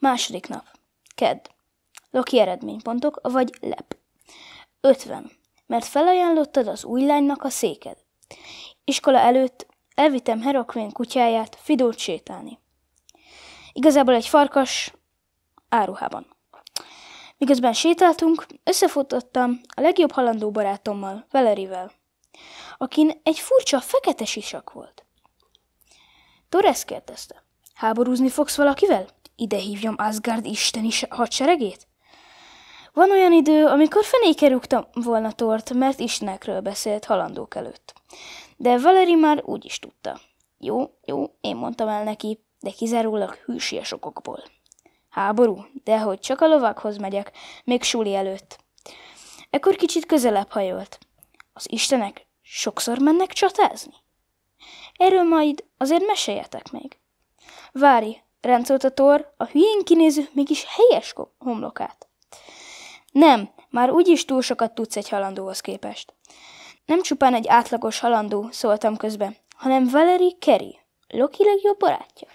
Második nap. Kedd. Loki eredménypontok, vagy lep. 50. Mert felajánlottad az új lánynak a széked. Iskola előtt elvittem Heroquén kutyáját Fidót sétálni. Igazából egy farkas áruhában. Miközben sétáltunk, összefutottam a legjobb halandó barátommal, Valerivel, akin egy furcsa fekete sisak volt. Torres kérdezte, háborúzni fogsz valakivel? ide hívjam Asgard isteni hadseregét? Van olyan idő, amikor fenéke rúgtam volna tort, mert istenekről beszélt halandók előtt. De Valeri már úgy is tudta. Jó, jó, én mondtam el neki, de kizárólag hűsies okokból. Háború, de hogy csak a lovakhoz megyek, még suli előtt. Ekkor kicsit közelebb hajolt. Az istenek sokszor mennek csatázni? Erről majd azért meséljetek még. Vári, a tor, a hülyén kinéző, mégis helyes homlokát. Nem, már úgyis túl sokat tudsz egy halandóhoz képest. Nem csupán egy átlagos halandó, szóltam közben, hanem Valerie Kerry, Loki legjobb barátja.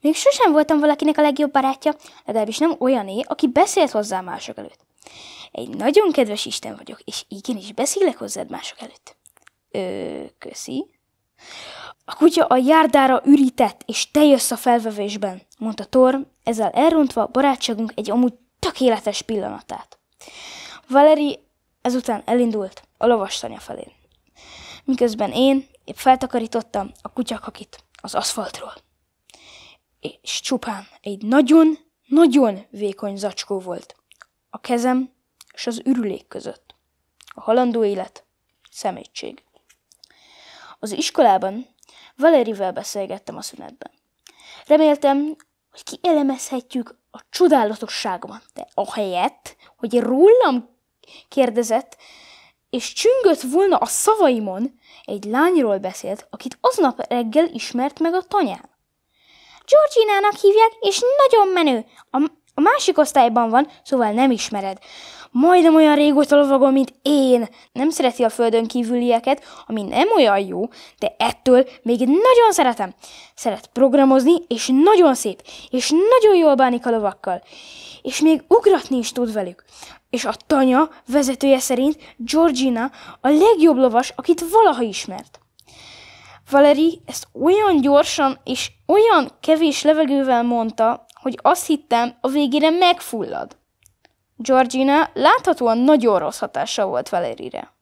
Még sosem voltam valakinek a legjobb barátja, legalábbis nem olyané, aki beszélt hozzá mások előtt. Egy nagyon kedves Isten vagyok, és igenis beszélek hozzád mások előtt. Ö, köszi. A kutya a járdára ürített, és te jössz a felvevésben, mondta Thor, ezzel elrontva barátságunk egy amúgy tökéletes pillanatát. Valeri ezután elindult a lovastanya felé. Miközben én épp feltakarítottam a kutyakakit az aszfaltról. És csupán egy nagyon-nagyon vékony zacskó volt a kezem és az ürülék között. A halandó élet, szemétség. Az iskolában Valerivel beszélgettem a szünetben. Reméltem, hogy kielemezhetjük a csodálatosságomat, de helyet, hogy rólam kérdezett, és csüngött volna a szavaimon, egy lányról beszélt, akit aznap reggel ismert meg a tanyán. Georginának hívják, és nagyon menő. A a másik osztályban van, szóval nem ismered. Majdnem olyan régóta lovagol, mint én. Nem szereti a földön kívülieket, ami nem olyan jó, de ettől még nagyon szeretem. Szeret programozni, és nagyon szép, és nagyon jól bánik a lovakkal. És még ugratni is tud velük. És a tanya vezetője szerint Georgina a legjobb lovas, akit valaha ismert. Valeri ezt olyan gyorsan és olyan kevés levegővel mondta, hogy azt hittem, a végére megfullad. Georgina láthatóan nagyon rossz hatása volt Valerire.